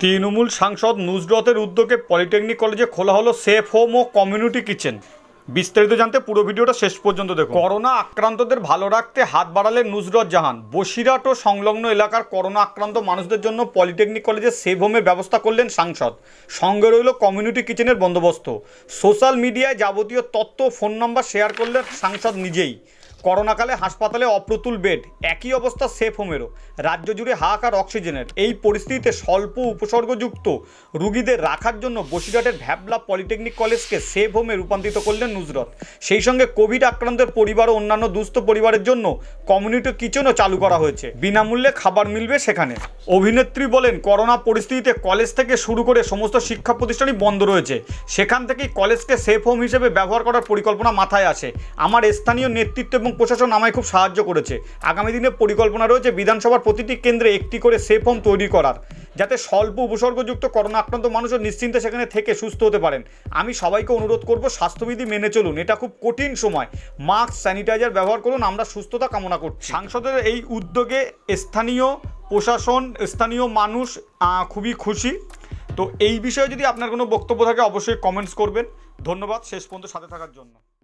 তৃণমূল সাংসদ নুজরতের উদ্যোগে পলিটেকনিক কলেজে খোলা হলো সেফ হোম ও কমিউনিটি কিচেন বিস্তারিত জানতে পুরো ভিডিওটা শেষ পর্যন্ত দেখো করোনা আক্রান্তদের ভালো রাখতে হাত বাড়ালেন নুজরত জাহান বসিরাট ও সংলগ্ন এলাকার করোনা আক্রান্ত মানুষদের জন্য পলিটেকনিক কলেজে সেভ হোমের ব্যবস্থা করলেন সাংসদ সঙ্গে রইল কমিউনিটি কিচেনের বন্দোবস্ত সোশ্যাল মিডিয়ায় যাবতীয় তথ্য ফোন নম্বর শেয়ার করলেন সাংসদ নিজেই করোনাকালে হাসপাতালে অপ্রতুল বেড একই অবস্থা সেফ হোমেরও রাজ্য জুড়ে হাহাকার অক্সিজেনের এই পরিস্থিতিতে স্বল্প উপসর্গযুক্ত রুগীদের রাখার জন্য বসিরহাটের ভ্যাবলা পলিটেকনিক কলেজকে সেফ হোমে রূপান্তরিত করলেন নুজরত সেই সঙ্গে কোভিড আক্রান্তের পরিবার ও অন্যান্য দুস্থ পরিবারের জন্য কমিউনিটি কিচেনও চালু করা হয়েছে বিনামূল্যে খাবার মিলবে সেখানে অভিনেত্রী বলেন করোনা পরিস্থিতিতে কলেজ থেকে শুরু করে সমস্ত শিক্ষা প্রতিষ্ঠানই বন্ধ রয়েছে সেখান থেকেই কলেজকে সেফ হোম হিসেবে ব্যবহার করার পরিকল্পনা মাথায় আসে আমার স্থানীয় নেতৃত্ব এবং প্রশাসন আমায় খুব সাহায্য করেছে আগামী দিনে পরিকল্পনা রয়েছে বিধানসভার প্রতিটি কেন্দ্রে একটি করে সেফ হোম তৈরি করার যাতে স্বল্প উপসর্গযুক্ত করোনা আক্রান্ত মানুষও নিশ্চিন্তে সেখানে থেকে সুস্থ হতে পারেন আমি সবাইকে অনুরোধ করব স্বাস্থ্যবিধি মেনে চলুন এটা খুব কঠিন সময় মাস্ক স্যানিটাইজার ব্যবহার করুন আমরা সুস্থতা কামনা করছি সাংসদের এই উদ্যোগে স্থানীয় প্রশাসন স্থানীয় মানুষ খুবই খুশি তো এই বিষয়ে যদি আপনার কোনো বক্তব্য থাকে অবশ্যই কমেন্টস করবেন ধন্যবাদ শেষ পর্যন্ত সাথে থাকার জন্য